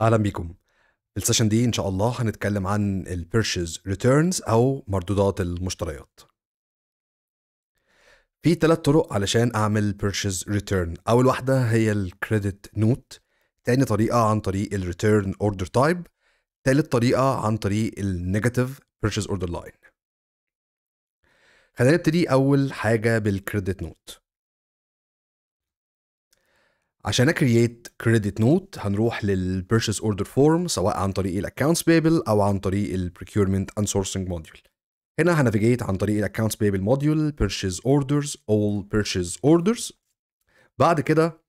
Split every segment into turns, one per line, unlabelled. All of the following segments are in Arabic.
اهلا بيكم السيشن دي ان شاء الله هنتكلم عن البيرشز ريتيرنز او مردودات المشتريات في ثلاث طرق علشان اعمل بيرشز ريتيرن اول واحده هي الكريدت نوت تاني طريقه عن طريق الريتيرن اوردر تايب تالت طريقه عن طريق النيجاتيف بيرشز اوردر لاين خلينا نبتدي اول حاجه بالكريدت نوت عشان اكرييت كريدت نوت هنروح للبيرشيز اوردر فورم سواء عن طريق الاكونتس بيبل او عن طريق البروكيورمنت اند سورسنج موديول هنا هنافيجيت عن طريق الاكونتس بيبل موديول بيرشيز اوردرز اول بيرشيز اوردرز بعد كده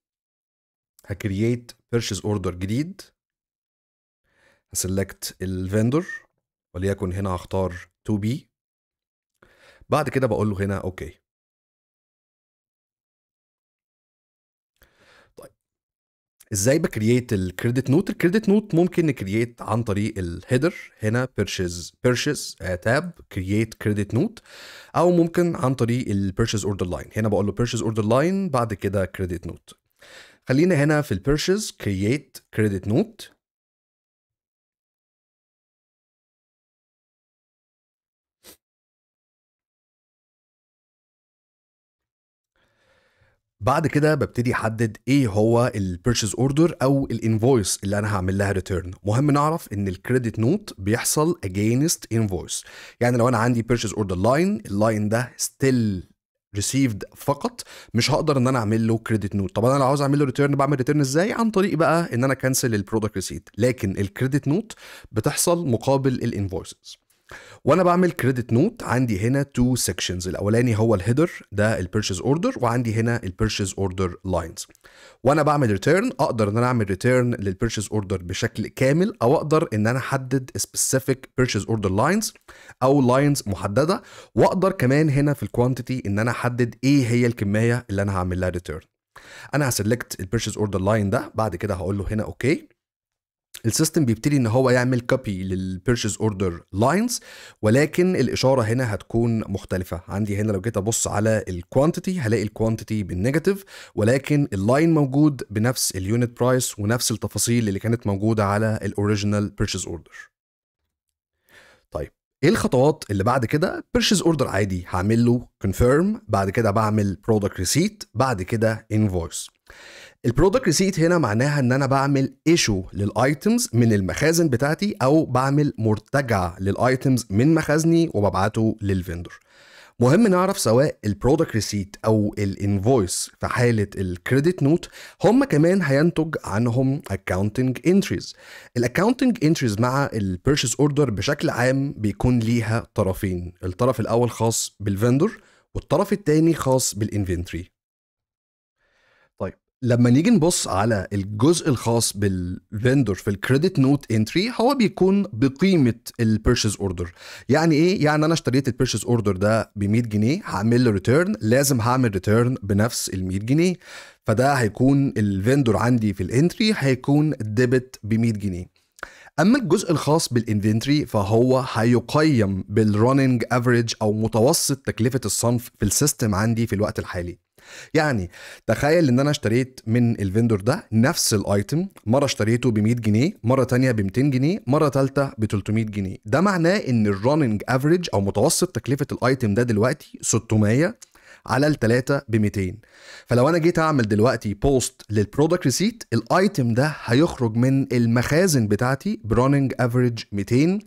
هكرييت بيرشيز اوردر جديد هسلكت الفندر وليكن هنا هختار 2B بعد كده بقول له هنا اوكي okay. ازاي بكرييت الكريدت نوت الكريدت نوت ممكن نكرييت عن طريق الهيدر هنا بيرشز بيرشز تاب كرييت كريدت نوت او ممكن عن طريق البيرشز اوردر لاين هنا بقول له بيرشز اوردر لاين بعد كده كريدت نوت خلينا هنا في البيرشز كرييت كريدت نوت بعد كده ببتدي احدد ايه هو البيرشيز اوردر او الانفويس اللي انا هعمل لها ريتيرن مهم نعرف ان الكريدت نوت بيحصل اجينست انفويس يعني لو انا عندي بيرشيز اوردر لاين اللاين ده ستيل ريسيفد فقط مش هقدر ان انا اعمل له كريدت نوت طب انا لو عاوز اعمل له ريتيرن بعمل ريتيرن ازاي عن طريق بقى ان انا كنسل البرودكت ريسيت لكن الكريدت نوت بتحصل مقابل الانفويسز وانا بعمل كريدت نوت عندي هنا تو سيكشنز الاولاني هو الهيدر ده البيرشيز اوردر وعندي هنا البيرشيز اوردر لاينز وانا بعمل ريتيرن اقدر ان انا اعمل ريتيرن للبيرشيز اوردر بشكل كامل او اقدر ان انا احدد سبيسيفيك بيرشيز اوردر لاينز او لاينز محدده واقدر كمان هنا في الكوانتيتي ان انا احدد ايه هي الكميه اللي انا هعمل لها ريتيرن انا هسلكت البيرشيز اوردر لاين ده بعد كده هقول له هنا اوكي okay. السيستم بيبتدي ان هو يعمل كوبي للبيرشيز اوردر لاينز ولكن الاشاره هنا هتكون مختلفه عندي هنا لو جيت ابص على الكوانتيتي هلاقي الكوانتيتي بالنيجاتيف ولكن اللاين موجود بنفس اليونت برايس ونفس التفاصيل اللي كانت موجوده على الاوريجينال بيرشيز اوردر طيب ايه الخطوات اللي بعد كده بيرشيز اوردر عادي هعمل له كونفيرم بعد كده بعمل برودكت ريسيت بعد كده انفويس البرودكت ريسيت هنا معناها ان انا بعمل ايشو للايتمز من المخازن بتاعتي او بعمل مرتجع للايتمز من مخازني وببعته للفندر مهم نعرف سواء البرودكت ريسيت او الانفويس في حاله الكريدت نوت هم كمان هينتج عنهم اكاونتنج انتريز الاكاونتنج انتريز مع البيرشيز اوردر بشكل عام بيكون ليها طرفين الطرف الاول خاص بالفندر والطرف الثاني خاص بالانفنتري لما نيجي نبص على الجزء الخاص بالفندور في الكريدت نوت انتري هو بيكون بقيمه البيرشيز اوردر يعني ايه يعني انا اشتريت البيرشيز اوردر ده ب 100 جنيه هعمل له ريتيرن لازم هعمل ريتيرن بنفس ال 100 جنيه فده هيكون الفندور عندي في الانتري هيكون ديبت ب 100 جنيه اما الجزء الخاص بالانفنتري فهو هيقيم بالرننج افريج او متوسط تكلفه الصنف في السيستم عندي في الوقت الحالي يعني تخيل ان انا اشتريت من الفندور ده نفس الايتم مره اشتريته ب 100 جنيه مره تانية ب 200 جنيه مره ثالثه ب 300 جنيه ده معناه ان الرننج افريج او متوسط تكلفه الايتم ده دلوقتي 600 على الثلاثة ب 200 فلو انا جيت اعمل دلوقتي بوست للبرودكت ريسيت الايتم ده هيخرج من المخازن بتاعتي براننج افريج 200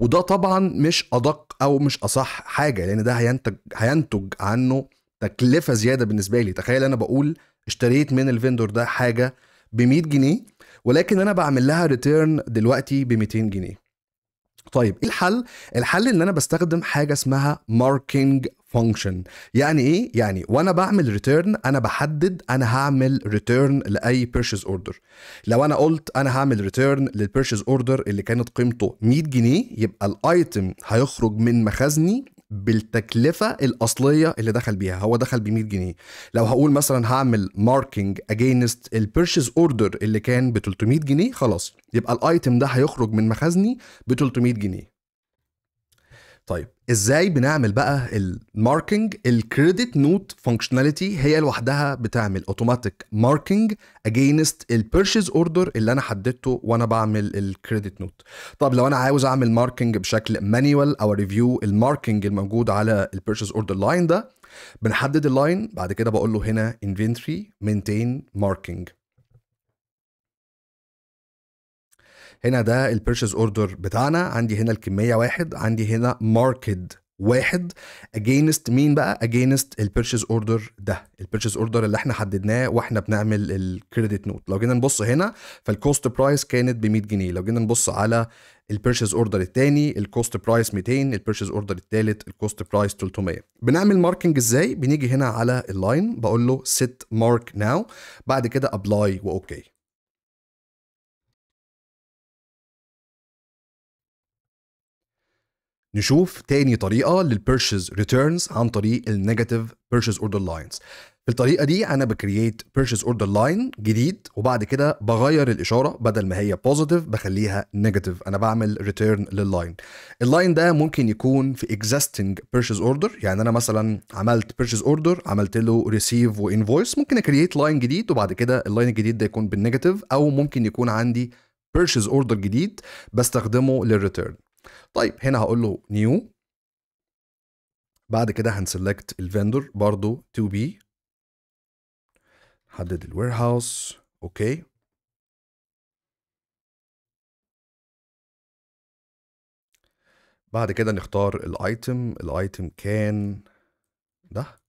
وده طبعا مش ادق او مش اصح حاجه لان ده هينتج هينتج عنه تكلفه زياده بالنسبه لي تخيل انا بقول اشتريت من الفندور ده حاجه ب 100 جنيه ولكن انا بعمل لها ريتيرن دلوقتي ب 200 جنيه طيب ايه الحل الحل ان انا بستخدم حاجه اسمها ماركينج فانكشن يعني ايه يعني وانا بعمل ريتيرن انا بحدد انا هعمل ريتيرن لاي بيرشيز اوردر لو انا قلت انا هعمل ريتيرن للبيرشيز اوردر اللي كانت قيمته 100 جنيه يبقى الايتم هيخرج من مخازني بالتكلفه الاصليه اللي دخل بيها هو دخل ب 100 جنيه لو هقول مثلا هعمل ماركينج اجينست البيرشيز اوردر اللي كان ب 300 جنيه خلاص يبقى الايتم ده هيخرج من مخازني ب 300 جنيه طيب ازاي بنعمل بقى الماركينج الكريدت نوت فانكشناليتي هي لوحدها بتعمل اوتوماتيك ماركينج اجينست البيرشيز اوردر اللي انا حددته وانا بعمل الكريدت نوت طب لو انا عاوز اعمل ماركينج بشكل مانيوال او ريفيو الماركينج الموجود على البيرشيز اوردر لاين ده بنحدد اللاين بعد كده بقول له هنا انفنتري مينتين ماركينج هنا ده البيرشيز اوردر بتاعنا عندي هنا الكميه واحد عندي هنا ماركت واحد اجينست مين بقى اجينست البيرشيز اوردر ده البيرشيز اوردر اللي احنا حددناه واحنا بنعمل الكريدت نوت لو جينا نبص هنا فالكوست برايس كانت ب 100 جنيه لو جينا نبص على البيرشيز اوردر الثاني الكوست برايس 200 البيرشيز اوردر الثالث الكوست برايس 300 بنعمل ماركنج ازاي بنيجي هنا على اللاين بقول له سيت مارك ناو بعد كده ابلاي واوكي نشوف تاني طريقه للبيرشز ريتيرنز عن طريق النيجاتيف بيرشز اوردر لاينز في الطريقه دي انا بكرييت بيرشز اوردر لاين جديد وبعد كده بغير الاشاره بدل ما هي بوزيتيف بخليها نيجاتيف انا بعمل ريتيرن لللاين اللاين ده ممكن يكون في اكزيستنج بيرشز اوردر يعني انا مثلا عملت بيرشز اوردر عملت له ريسيف وانفويس ممكن اكرييت لاين جديد وبعد كده اللاين الجديد ده يكون بالنيجاتيف او ممكن يكون عندي بيرشز اوردر جديد بستخدمه للريتيرن طيب هنا هقول له نيو بعد كده هنسلكت الفندور برضو 2 بي حدد الوير هاوس اوكي بعد كده نختار الايتم الايتم كان ده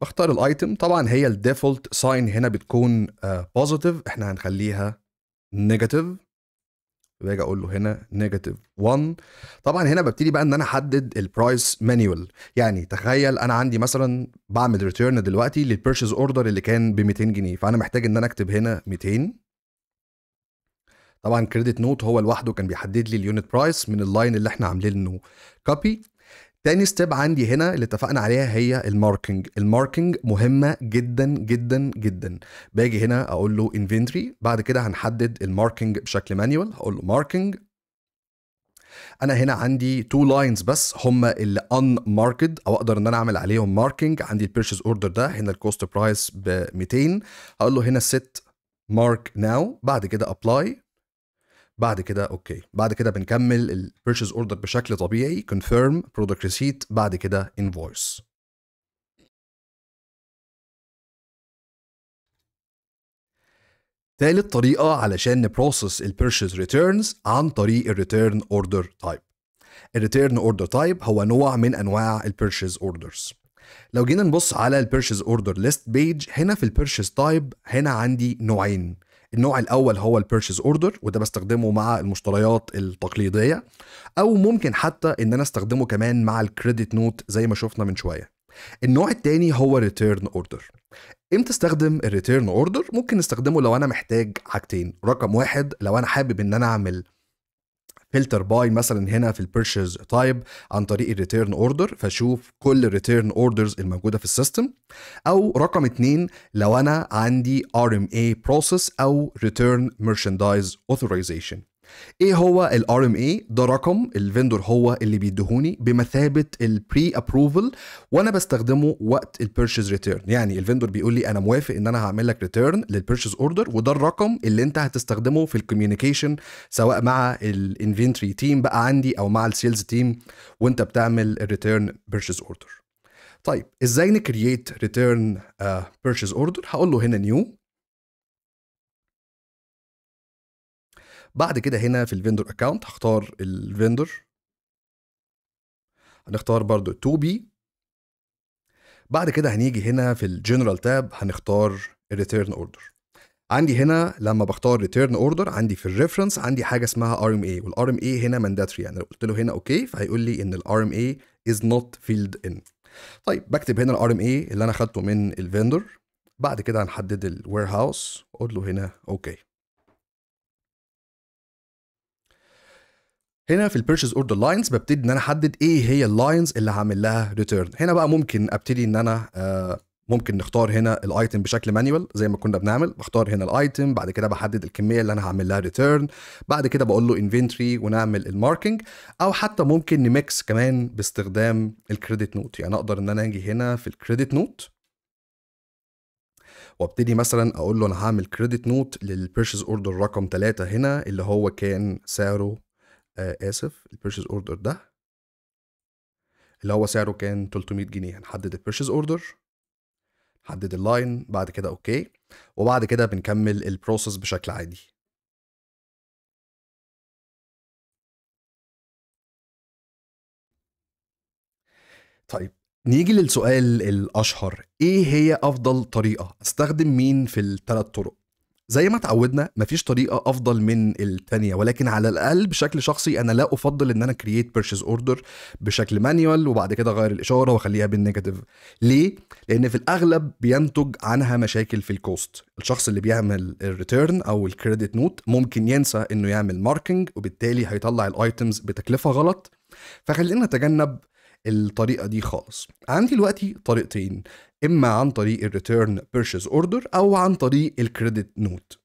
بختار الايتم طبعا هي الديفولت ساين هنا بتكون بوزيتيف آه، uh, احنا هنخليها نيجاتيف باجي اقول له هنا نيجاتيف 1 طبعا هنا ببتدي بقى ان انا احدد البرايس مانيوال يعني تخيل انا عندي مثلا بعمل ريتيرن دلوقتي للبيرشز اوردر اللي كان ب 200 جنيه فانا محتاج ان انا اكتب هنا 200 طبعا كريدت نوت هو لوحده كان بيحدد لي اليونت برايس من اللاين اللي احنا عاملينه كوبي تاني ستيب عندي هنا اللي اتفقنا عليها هي الماركينج الماركينج مهمه جدا جدا جدا باجي هنا اقول له انفنتري بعد كده هنحدد الماركينج بشكل مانيوال هقول له ماركينج انا هنا عندي تو لاينز بس هما اللي ان ماركت او اقدر ان انا اعمل عليهم ماركينج عندي البيرشيز اوردر ده هنا الكوست برايس ب 200 هقول له هنا ست مارك ناو بعد كده ابلاي بعد كده اوكي بعد كده بنكمل البيرشيز اوردر بشكل طبيعي كونفيرم برودكت ريسيت بعد كده انفويس تالت طريقة علشان نبروسس البيرشيز ريتيرنز عن طريق الريتيرن اوردر تايب الريتيرن اوردر تايب هو نوع من انواع البيرشيز اوردرز لو جينا نبص على البيرشيز اوردر ليست بيج هنا في البيرشيز تايب هنا عندي نوعين النوع الاول هو البيرشيز اوردر وده بستخدمه مع المشتريات التقليديه او ممكن حتى ان انا استخدمه كمان مع الكريدت نوت زي ما شفنا من شويه النوع الثاني هو ريتيرن اوردر امتى استخدم الريتيرن اوردر ممكن نستخدمه لو انا محتاج حاجتين رقم واحد لو انا حابب ان انا اعمل فلتر باي مثلا هنا في البيرشز تايب عن طريق الريتيرن اوردر فاشوف كل الريتيرن اوردرز الموجوده في السيستم او رقم اتنين لو انا عندي ار ام اي بروسيس او ريتيرن merchandise اوثورايزيشن ايه هو الار ام اي ده رقم الفندور هو اللي بيديهوني بمثابه البري ابروفل وانا بستخدمه وقت البيرشيز ريتيرن يعني الفندور بيقول لي انا موافق ان انا هعمل لك ريتيرن للبيرشيز اوردر وده الرقم اللي انت هتستخدمه في الكوميونيكيشن سواء مع الانفنتري تيم بقى عندي او مع السيلز تيم وانت بتعمل الريتيرن بيرشيز اوردر طيب ازاي نكرييت ريتيرن بيرشيز اوردر هقول له هنا نيو بعد كده هنا في الفيندور اكونت هختار الفيندور هنختار برضو 2 بي بعد كده هنيجي هنا في الجنرال تاب هنختار الريتيرن اوردر عندي هنا لما بختار ريتيرن اوردر عندي في الريفرنس عندي حاجه اسمها ار ام اي والار ام اي هنا مانداتري يعني لو قلت له هنا اوكي فهيقول لي ان الار ام اي از نوت فيلد ان طيب بكتب هنا الار ام اي اللي انا خدته من الفيندور بعد كده هنحدد الوير هاوس واقول له هنا اوكي هنا في البيرشيز اوردر لاينز ببتدي ان انا احدد ايه هي اللاينز اللي هعمل لها ريتيرن هنا بقى ممكن ابتدي ان انا آه، ممكن نختار هنا الايتم بشكل مانيوال زي ما كنا بنعمل بختار هنا الايتم بعد كده بحدد الكميه اللي انا هعمل لها ريتيرن بعد كده بقول له انفنتري ونعمل الماركينج او حتى ممكن نميكس كمان باستخدام الكريدت نوت يعني اقدر ان انا اجي هنا في الكريدت نوت وابتدي مثلا اقول له انا هعمل كريدت نوت للبيرشيز اوردر رقم 3 هنا اللي هو كان سعره آه اسف البيرشيز اوردر ده اللي هو سعره كان 300 جنيه هنحدد البيرشيز اوردر نحدد اللاين بعد كده اوكي وبعد كده بنكمل البروسيس بشكل عادي طيب نيجي للسؤال الاشهر ايه هي افضل طريقه استخدم مين في الثلاث طرق زي ما اتعودنا مفيش طريقه افضل من التانية ولكن على الاقل بشكل شخصي انا لا افضل ان انا كرييت بيرشيز اوردر بشكل مانيوال وبعد كده اغير الاشاره واخليها بالنيجاتيف ليه لان في الاغلب بينتج عنها مشاكل في الكوست الشخص اللي بيعمل الريتيرن او الكريدت نوت ممكن ينسى انه يعمل ماركينج وبالتالي هيطلع الايتمز بتكلفه غلط فخلينا نتجنب الطريقه دي خالص عندي دلوقتي طريقتين اما عن طريق الريتيرن بيرشيز اوردر او عن طريق الكريدت نوت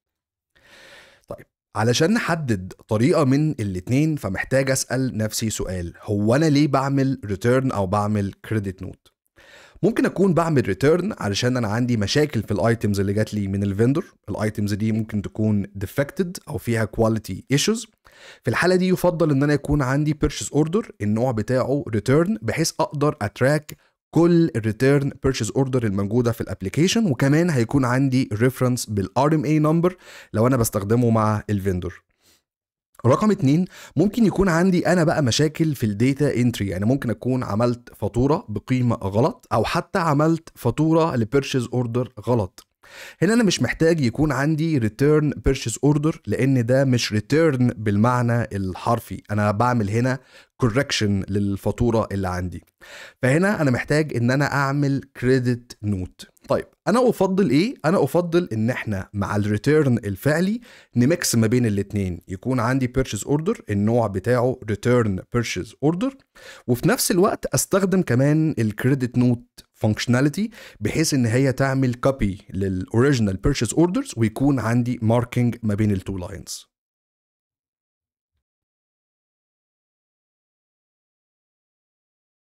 طيب علشان نحدد طريقه من الاتنين فمحتاج اسال نفسي سؤال هو انا ليه بعمل ريتيرن او بعمل كريدت نوت ممكن اكون بعمل ريتيرن علشان انا عندي مشاكل في الايتمز اللي جات لي من الفندر الايتمز دي ممكن تكون ديفكتد او فيها كواليتي ايشوز في الحاله دي يفضل ان انا يكون عندي بيرشيز اوردر النوع بتاعه ريتيرن بحيث اقدر اتراك كل الريتيرن بيرشيز اوردر الموجوده في الابلكيشن وكمان هيكون عندي ريفرنس بالار ام اي نمبر لو انا بستخدمه مع الفندور رقم اتنين ممكن يكون عندي انا بقى مشاكل في الديتا انتري يعني ممكن اكون عملت فاتوره بقيمه غلط او حتى عملت فاتوره لبيرشيز اوردر غلط هنا انا مش محتاج يكون عندي ريتيرن بيرشيز اوردر لان ده مش ريتيرن بالمعنى الحرفي انا بعمل هنا كوركشن للفاتوره اللي عندي فهنا انا محتاج ان انا اعمل كريدت نوت طيب انا افضل ايه انا افضل ان احنا مع الريتيرن الفعلي نميكس ما بين الاثنين يكون عندي بيرشيز اوردر النوع بتاعه ريتيرن بيرشيز اوردر وفي نفس الوقت استخدم كمان الكريدت نوت فانكشناليتي بحيث ان هي تعمل كوبي للاوريجينال بيرشيز اوردرز ويكون عندي ماركينج ما بين التو لاينز